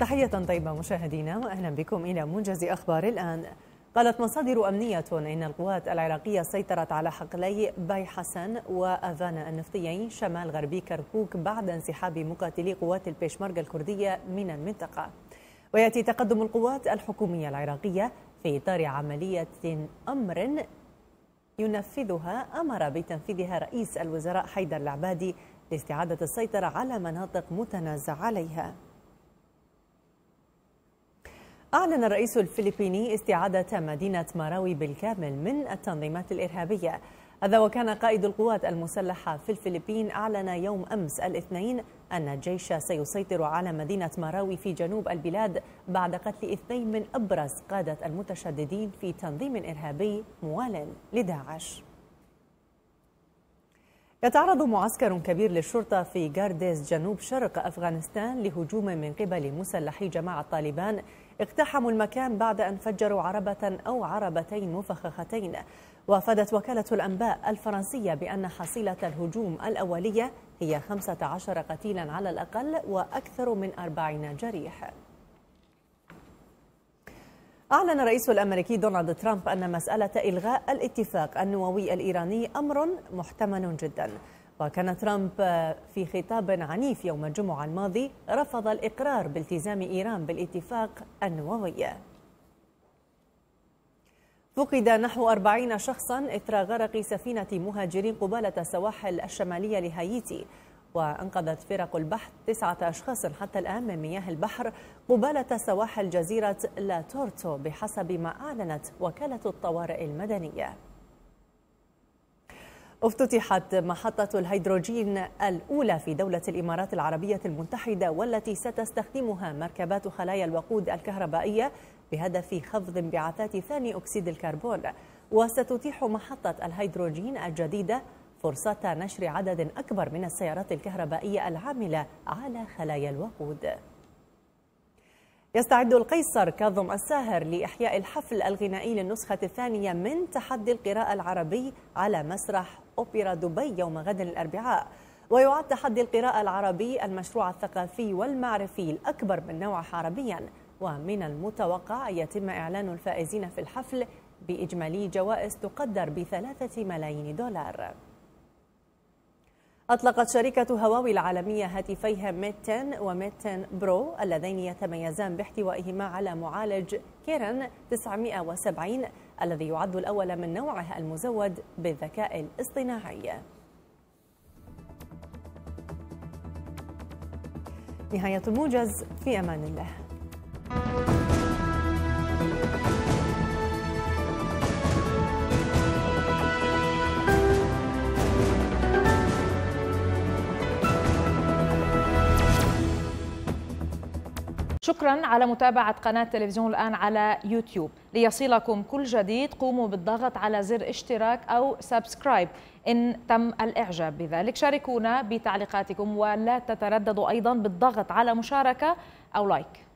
تحية طيبة مشاهدينا وأهلا بكم إلى موجز أخبار الآن قالت مصادر أمنية إن القوات العراقية سيطرت على حقلي باي حسن وأفانا النفطيين شمال غربي كركوك بعد انسحاب مقاتلي قوات البيشمركة الكردية من المنطقة ويأتي تقدم القوات الحكومية العراقية في إطار عملية أمر ينفذها أمر بتنفيذها رئيس الوزراء حيدر العبادي لاستعادة السيطرة على مناطق متنازع عليها أعلن الرئيس الفلبيني استعادة مدينة ماراوي بالكامل من التنظيمات الإرهابية هذا وكان قائد القوات المسلحة في الفلبين أعلن يوم أمس الاثنين أن الجيش سيسيطر على مدينة ماراوي في جنوب البلاد بعد قتل اثنين من أبرز قادة المتشددين في تنظيم إرهابي موال لداعش يتعرض معسكر كبير للشرطة في جارديز جنوب شرق أفغانستان لهجوم من قبل مسلحي جماعة طالبان اقتحموا المكان بعد أن فجروا عربة أو عربتين مفخختين وافادت وكالة الأنباء الفرنسية بأن حصيلة الهجوم الأولية هي 15 قتيلا على الأقل وأكثر من 40 جريح أعلن الرئيس الأمريكي دونالد ترامب أن مسألة إلغاء الاتفاق النووي الإيراني أمر محتمل جداً وكان ترامب في خطاب عنيف يوم الجمعة الماضي رفض الإقرار بالتزام إيران بالاتفاق النووي فقد نحو 40 شخصا إثر غرق سفينة مهاجرين قبالة السواحل الشمالية لهايتي وأنقذت فرق البحث تسعة أشخاص حتى الآن من مياه البحر قبالة سواحل جزيرة لا تورتو بحسب ما أعلنت وكالة الطوارئ المدنية افتتحت محطة الهيدروجين الأولى في دولة الإمارات العربية المتحدة والتي ستستخدمها مركبات خلايا الوقود الكهربائية بهدف خفض انبعاثات ثاني أكسيد الكربون وستتيح محطة الهيدروجين الجديدة فرصة نشر عدد أكبر من السيارات الكهربائية العاملة على خلايا الوقود يستعد القيصر كاظم الساهر لإحياء الحفل الغنائي للنسخة الثانية من تحدي القراءة العربي على مسرح أوبرا دبي يوم غد الأربعاء ويعد تحدي القراءة العربي المشروع الثقافي والمعرفي الأكبر من نوعه عربيا ومن المتوقع يتم إعلان الفائزين في الحفل بإجمالي جوائز تقدر بثلاثة ملايين دولار أطلقت شركة هواوي العالمية هاتفيها ميت 10 وميت 10 برو اللذين يتميزان باحتوائهما على معالج كيرن 970 الذي يعد الأول من نوعه المزود بالذكاء الاصطناعي نهاية الموجز في أمان الله شكرا على متابعة قناة تلفزيون الآن على يوتيوب ليصلكم كل جديد قوموا بالضغط على زر اشتراك أو سبسكرايب إن تم الإعجاب بذلك شاركونا بتعليقاتكم ولا تترددوا أيضا بالضغط على مشاركة أو لايك